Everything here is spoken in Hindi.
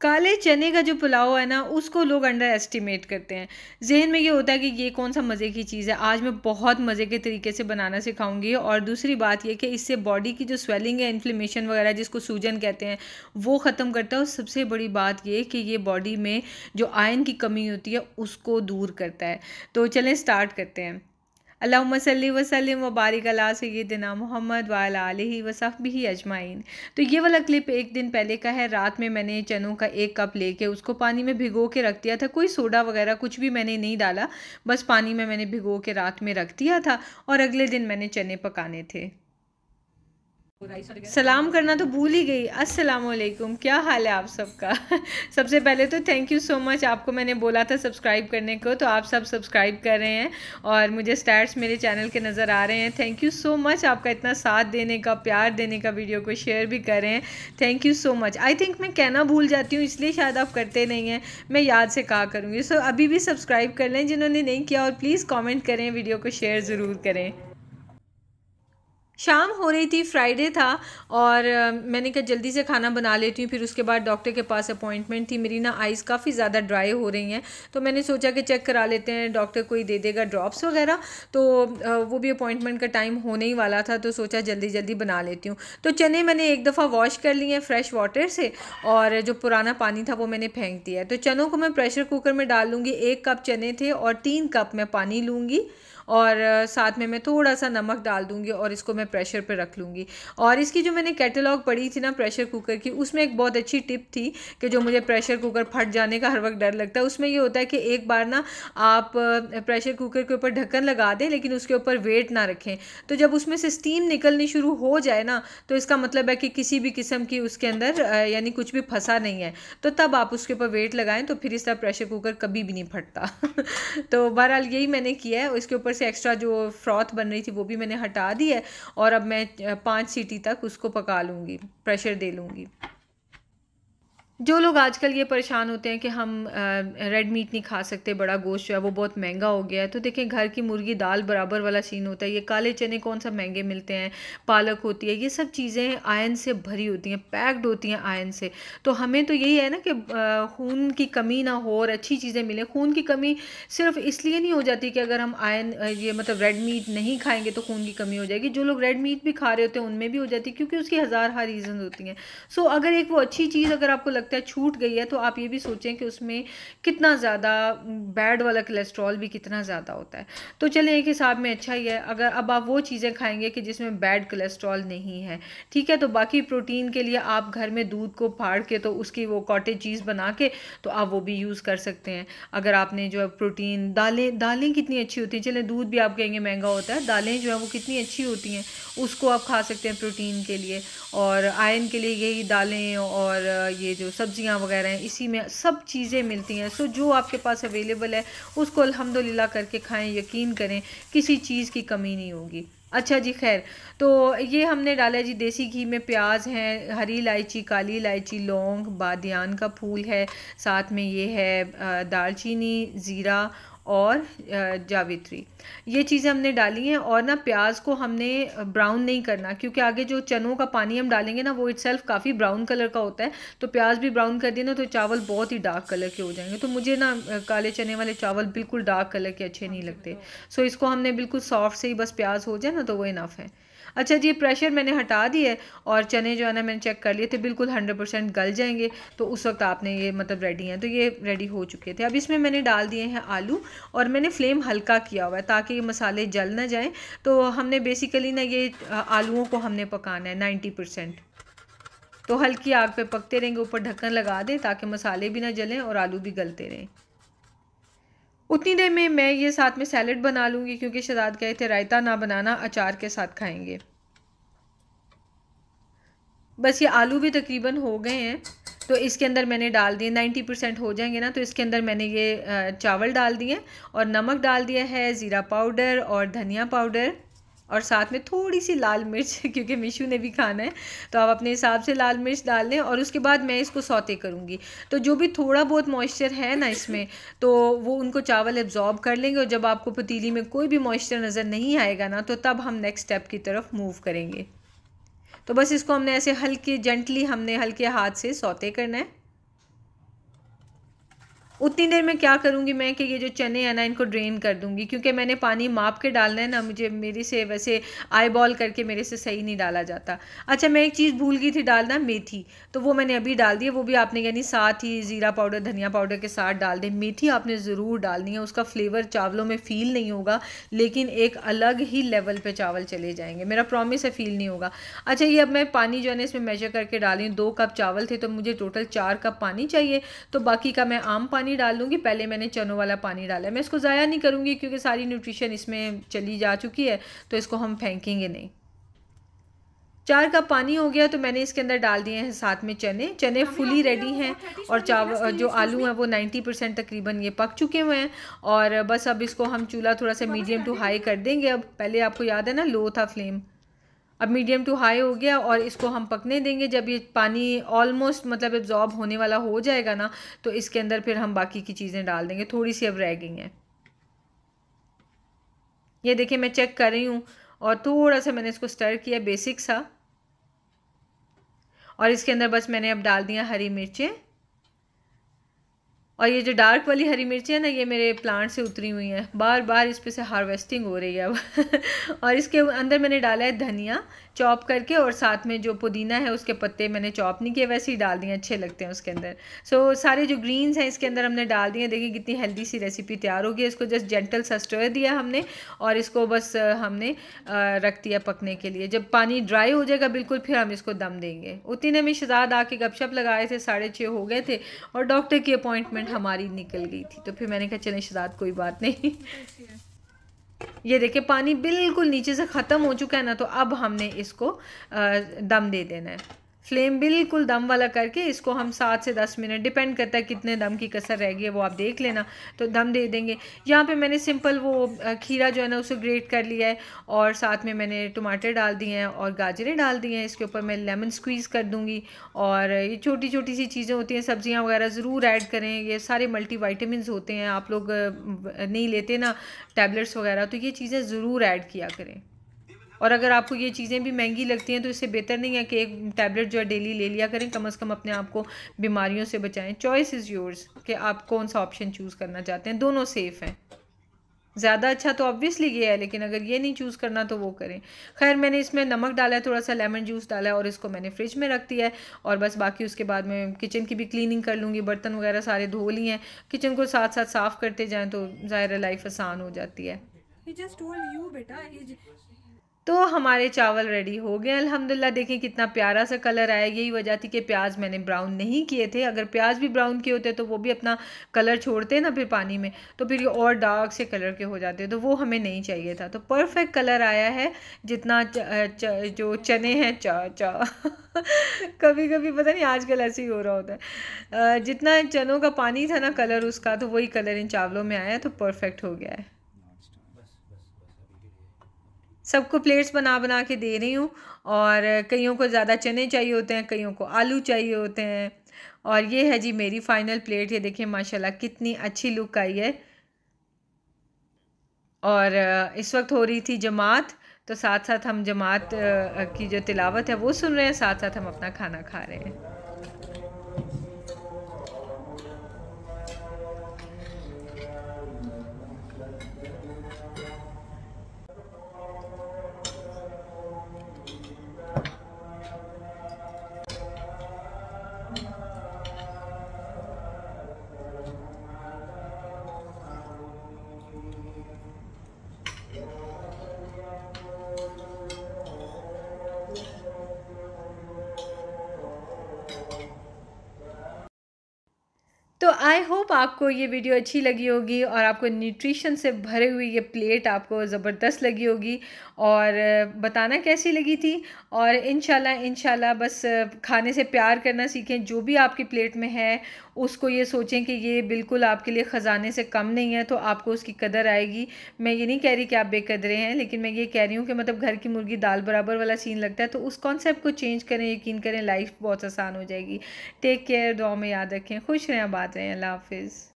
काले चने का जो पुलाव है ना उसको लोग अंडर एस्टिमेट करते हैं जहन में ये होता है कि ये कौन सा मज़े की चीज़ है आज मैं बहुत मज़े के तरीके से बनाना सिखाऊंगी और दूसरी बात ये कि इससे बॉडी की जो स्वेलिंग है इन्फ्लेमेशन वगैरह जिसको सूजन कहते हैं वो ख़त्म करता है और सबसे बड़ी बात ये कि ये बॉडी में जो आयन की कमी होती है उसको दूर करता है तो चलें स्टार्ट करते हैं अल्लाम वसलम वबारिक अला सैदिना मोहम्मद वाला वसफ़ भी अजमाइन तो ये वाला क्लिप एक दिन पहले का है रात में मैंने चनों का एक कप लेके उसको पानी में भिगो के रख दिया था कोई सोडा वगैरह कुछ भी मैंने नहीं डाला बस पानी में मैंने भिगो के रात में रख दिया था और अगले दिन मैंने चने पकाने थे सलाम करना तो भूल ही गई अस्सलाम वालेकुम क्या हाल है आप सबका सबसे पहले तो थैंक यू सो मच आपको मैंने बोला था सब्सक्राइब करने को तो आप सब सब्सक्राइब कर रहे हैं और मुझे स्टैट्स मेरे चैनल के नज़र आ रहे हैं थैंक यू सो मच आपका इतना साथ देने का प्यार देने का वीडियो को शेयर भी कर रहे हैं thank you so much I think मैं कहना भूल जाती हूँ इसलिए शायद आप करते नहीं हैं मैं याद से कहा करूँगी सो अभी भी सब्सक्राइब कर लें जिन्होंने नहीं किया और प्लीज़ कॉमेंट करें वीडियो को शेयर ज़रूर करें शाम हो रही थी फ्राइडे था और मैंने कहा जल्दी से खाना बना लेती हूँ फिर उसके बाद डॉक्टर के पास अपॉइंटमेंट थी मेरी ना आइज़ काफ़ी ज़्यादा ड्राई हो रही हैं तो मैंने सोचा कि चेक करा लेते हैं डॉक्टर कोई दे देगा ड्रॉप्स वगैरह तो वो भी अपॉइंटमेंट का टाइम होने ही वाला था तो सोचा जल्दी जल्दी बना लेती हूँ तो चने मैंने एक दफ़ा वॉश कर लिए हैं फ्रेश वाटर से और जो पुराना पानी था वो मैंने फेंक दिया है तो चनों को मैं प्रेशर कुकर में डाल लूँगी एक कप चने थे और तीन कप मैं पानी लूँगी और साथ में मैं थोड़ा सा नमक डाल दूँगी और इसको मैं प्रेशर पर रख लूँगी और इसकी जो मैंने कैटलॉग पढ़ी थी ना प्रेशर कुकर की उसमें एक बहुत अच्छी टिप थी कि जो मुझे प्रेशर कुकर फट जाने का हर वक्त डर लगता है उसमें ये होता है कि एक बार ना आप प्रेशर कुकर के ऊपर ढक्कन लगा दें लेकिन उसके ऊपर वेट ना रखें तो जब उसमें से स्टीम निकलनी शुरू हो जाए ना तो इसका मतलब है कि किसी भी किस्म की उसके अंदर यानी कुछ भी फंसा नहीं है तो तब आप उसके ऊपर वेट लगाएं तो फिर इस तरह प्रेशर कुकर कभी भी नहीं फटता तो बहरहाल यही मैंने किया है इसके ऊपर से एक्स्ट्रा जो फ्रॉथ बन रही थी वो भी मैंने हटा दी है और अब मैं पाँच सीटी तक उसको पका लूँगी प्रेशर दे लूँगी जो लोग आजकल ये परेशान होते हैं कि हम रेड मीट नहीं खा सकते बड़ा गोश्त जो है वो बहुत महंगा हो गया है तो देखें घर की मुर्गी दाल बराबर वाला सीन होता है ये काले चने कौन सा महंगे मिलते हैं पालक होती है ये सब चीज़ें आयन से भरी होती हैं पैक्ड होती हैं आयन से तो हमें तो यही है ना कि खून की कमी ना हो और अच्छी चीज़ें मिलें खून की कमी सिर्फ इसलिए नहीं हो जाती कि अगर हम आयन ये मतलब रेड मीट नहीं खाएंगे तो खून की कमी हो जाएगी जो लोग रेड मीट भी खा रहे होते हैं उनमें भी हो जाती है क्योंकि उसकी हज़ार हार रीज़न होती हैं सो अगर एक वो अच्छी चीज़ अगर आपको सकता है छूट गई है तो आप ये भी सोचें कि उसमें कितना ज़्यादा बैड वाला कोलेस्ट्रॉल भी कितना ज़्यादा होता है तो चलिए एक हिसाब में अच्छा ही है अगर अब आप वो चीज़ें खाएंगे कि जिसमें बैड कोलेस्ट्रॉल नहीं है ठीक है तो बाकी प्रोटीन के लिए आप घर में दूध को फाड़ के तो उसकी वो कॉटेज चीज़ बना के तो आप वो भी यूज़ कर सकते हैं अगर आपने जो है प्रोटीन दालें दालें कितनी अच्छी होती हैं चलें दूध भी आप कहेंगे महंगा होता है दालें जो है वो कितनी अच्छी होती हैं उसको आप खा सकते हैं प्रोटीन के लिए और आयन के लिए यही दालें और ये जो सब्ज़ियाँ वगैरह हैं इसी में सब चीज़ें मिलती हैं सो जो आपके पास अवेलेबल है उसको अल्हम्दुलिल्लाह करके खाएं यकीन करें किसी चीज़ की कमी नहीं होगी अच्छा जी खैर तो ये हमने डाला जी देसी घी में प्याज है हरी इलायची काली इलायची लौंग बादियान का फूल है साथ में ये है दालचीनी ज़ीरा और जावित्री ये चीज़ें हमने डाली हैं और ना प्याज को हमने ब्राउन नहीं करना क्योंकि आगे जो चनों का पानी हम डालेंगे ना वो इट काफ़ी ब्राउन कलर का होता है तो प्याज भी ब्राउन कर दिए ना तो चावल बहुत ही डार्क कलर के हो जाएंगे तो मुझे ना काले चने वाले चावल बिल्कुल डार्क कलर के अच्छे नहीं लगते सो इसको हमने बिल्कुल सॉफ्ट से ही बस प्याज हो जाए ना तो वो इनफ है अच्छा जी प्रेशर मैंने हटा दिया है और चने जो है ना मैंने चेक कर लिए थे बिल्कुल हंड्रेड परसेंट गल जाएंगे तो उस वक्त आपने ये मतलब रेडी हैं तो ये रेडी हो चुके थे अब इसमें मैंने डाल दिए हैं आलू और मैंने फ्लेम हल्का किया हुआ है ताकि ये मसाले जल ना जाएँ तो हमने बेसिकली ना ये आलुओं को हमने पकाना है नाइन्टी परसेंट तो हल्की आग पे पकते रहेंगे ऊपर ढक्कन लगा दें ताकि मसाले भी ना जलें और आलू भी गलते रहें उतनी देर में मैं ये साथ में सैलड बना लूँगी क्योंकि शहजाद कहे थे रायता ना बनाना अचार के साथ खाएंगे बस ये आलू भी तकरीबन हो गए हैं तो इसके अंदर मैंने डाल दिए 90 परसेंट हो जाएंगे ना तो इसके अंदर मैंने ये चावल डाल दिए और नमक डाल दिया है ज़ीरा पाउडर और धनिया पाउडर और साथ में थोड़ी सी लाल मिर्च क्योंकि मिशू ने भी खाना है तो आप अपने हिसाब से लाल मिर्च डाल लें और उसके बाद मैं इसको सौते करूँगी तो जो भी थोड़ा बहुत मॉइस्चर है ना इसमें तो वो उनको चावल एब्जॉर्ब कर लेंगे और जब आपको पतीली में कोई भी मॉइस्चर नज़र नहीं आएगा ना तो तब हम नेक्स्ट स्टेप की तरफ मूव करेंगे तो बस इसको हमने ऐसे हल्के जेंटली हमने हल्के हाथ से सौते करना है उतनी देर में क्या करूँगी मैं कि ये जो चने हैं ना इनको ड्रेन कर दूँगी क्योंकि मैंने पानी माप के डालना है ना मुझे मेरे से वैसे आई बॉल करके मेरे से सही नहीं डाला जाता अच्छा मैं एक चीज़ भूल गई थी डालना मेथी तो वो मैंने अभी डाल दी है वो भी आपने यानी साथ ही ज़ीरा पाउडर धनिया पाउडर के साथ डाल दें मेथी आपने ज़रूर डालनी है उसका फ्लेवर चावलों में फ़ील नहीं होगा लेकिन एक अलग ही लेवल पर चावल चले जाएँगे मेरा प्रॉमिस है फ़ील नहीं होगा अच्छा ये अब मैं पानी जो है ना इसमें मेजर करके डाली दो कप चावल थे तो मुझे टोटल चार कप पानी चाहिए तो बाकी का मैं आम पानी पानी डाल दूँगी पहले मैंने चनों वाला पानी डाला मैं इसको ज़ाया नहीं करूँगी क्योंकि सारी न्यूट्रिशन इसमें चली जा चुकी है तो इसको हम फेंकेंगे नहीं चार कप पानी हो गया तो मैंने इसके अंदर डाल दिए हैं साथ में चने चने फुली रेडी हैं और चावल जो आलू हैं वो 90 परसेंट तकरीबन ये पक चुके हुए हैं और बस अब इसको हम चूल्हा थोड़ा सा मीडियम टू हाई कर देंगे अब पहले आपको याद है ना लो था फ्लेम अब मीडियम टू हाई हो गया और इसको हम पकने देंगे जब ये पानी ऑलमोस्ट मतलब एब्जॉर्ब होने वाला हो जाएगा ना तो इसके अंदर फिर हम बाकी की चीज़ें डाल देंगे थोड़ी सी अब रह गई हैं ये देखिए मैं चेक कर रही हूँ और थोड़ा सा मैंने इसको स्टर किया बेसिक सा और इसके अंदर बस मैंने अब डाल दिया हरी मिर्चें और ये जो डार्क वाली हरी मिर्ची है ना ये मेरे प्लांट से उतरी हुई हैं बार बार इस पर से हार्वेस्टिंग हो रही है अब और इसके अंदर मैंने डाला है धनिया चॉप करके और साथ में जो पुदीना है उसके पत्ते मैंने चॉप नहीं किए वैसे ही डाल दिए अच्छे लगते हैं उसके अंदर सो so, सारे जो ग्रीन्स हैं इसके अंदर हमने डाल दिए देखिए कितनी हेल्दी सी रेसिपी तैयार होगी इसको जस्ट जेंटल सा दिया हमने और इसको बस हमने रख दिया पकने के लिए जब पानी ड्राई हो जाएगा बिल्कुल फिर हम इसको दम देंगे ने हमें शजाद आके गपशप लगाए थे साढ़े छः हो गए थे और डॉक्टर की अपॉइंटमेंट हमारी निकल गई थी तो फिर मैंने कहा चले शजाद कोई बात नहीं ये देखिए पानी बिल्कुल नीचे से ख़त्म हो चुका है ना तो अब हमने इसको दम दे देना है फ्लेम बिल्कुल दम वाला करके इसको हम सात से दस मिनट डिपेंड करता है कितने दम की कसर रह गई है वो आप देख लेना तो दम दे देंगे यहाँ पे मैंने सिंपल वो खीरा जो है ना उसे ग्रेट कर लिया है और साथ में मैंने टमाटर डाल दिए हैं और गाजरें डाल दी हैं इसके ऊपर मैं लेमन स्क्वीज़ कर दूँगी और ये छोटी छोटी सी चीज़ें होती हैं सब्ज़ियाँ वगैरह ज़रूर ऐड करें ये सारे मल्टी होते हैं आप लोग नहीं लेते ना टैबलेट्स वगैरह तो ये चीज़ें ज़रूर ऐड किया करें और अगर आपको ये चीज़ें भी महंगी लगती हैं तो इससे बेहतर नहीं है कि एक टैबलेट जो है डेली ले लिया करें कम अज़ कम अपने आप को बीमारियों से बचाएं चॉइस इज़ योर्स कि आप कौन सा ऑप्शन चूज़ करना चाहते हैं दोनों सेफ़ हैं ज़्यादा अच्छा तो ऑब्वियसली ये है लेकिन अगर ये नहीं चूज़ करना तो वो करें खैर मैंने इसमें नमक डाला है थोड़ा सा लेमन जूस डाला है और इसको मैंने फ्रिज में रख दिया है और बस बाकी उसके बाद मैं किचन की भी क्लीनिंग कर लूँगी बर्तन वगैरह सारे धो लिए हैं किचन को साथ साथ साफ़ करते जाएँ तो ज़ाहिर लाइफ आसान हो जाती है तो हमारे चावल रेडी हो गए अल्हम्दुलिल्लाह देखें कितना प्यारा सा कलर आया यही वजह थी कि प्याज मैंने ब्राउन नहीं किए थे अगर प्याज भी ब्राउन किए होते तो वो भी अपना कलर छोड़ते ना फिर पानी में तो फिर ये और डार्क से कलर के हो जाते तो वो हमें नहीं चाहिए था तो परफेक्ट कलर आया है जितना च, च, जो चने हैं चा चा कभी कभी पता नहीं आजकल ऐसे ही हो रहा होता है जितना चनों का पानी था ना कलर उसका तो वही कलर इन चावलों में आया तो परफेक्ट हो गया है सबको प्लेट्स बना बना के दे रही हूँ और कईयों को ज़्यादा चने चाहिए होते हैं कईयों को आलू चाहिए होते हैं और ये है जी मेरी फ़ाइनल प्लेट ये देखिए माशाल्लाह कितनी अच्छी लुक आई है और इस वक्त हो रही थी जमात तो साथ साथ हम जमात की जो तिलावत है वो सुन रहे हैं साथ साथ हम अपना खाना खा रहे हैं तो आई होप आपको ये वीडियो अच्छी लगी होगी और आपको न्यूट्रिशन से भरे हुए ये प्लेट आपको ज़बरदस्त लगी होगी और बताना कैसी लगी थी और इन शाला बस खाने से प्यार करना सीखें जो भी आपकी प्लेट में है उसको ये सोचें कि ये बिल्कुल आपके लिए ख़जाने से कम नहीं है तो आपको उसकी कदर आएगी मैं ये नहीं कह रही कि आप बेकदरे हैं लेकिन मैं ये कह रही हूँ कि मतलब घर की मुर्गी दाल बराबर वाला सीन लगता है तो उस कॉन्सेप्ट को चेंज करें यकीन करें लाइफ बहुत आसान हो जाएगी टेक केयर दुआ में याद रखें खुश रहें बात bye and love is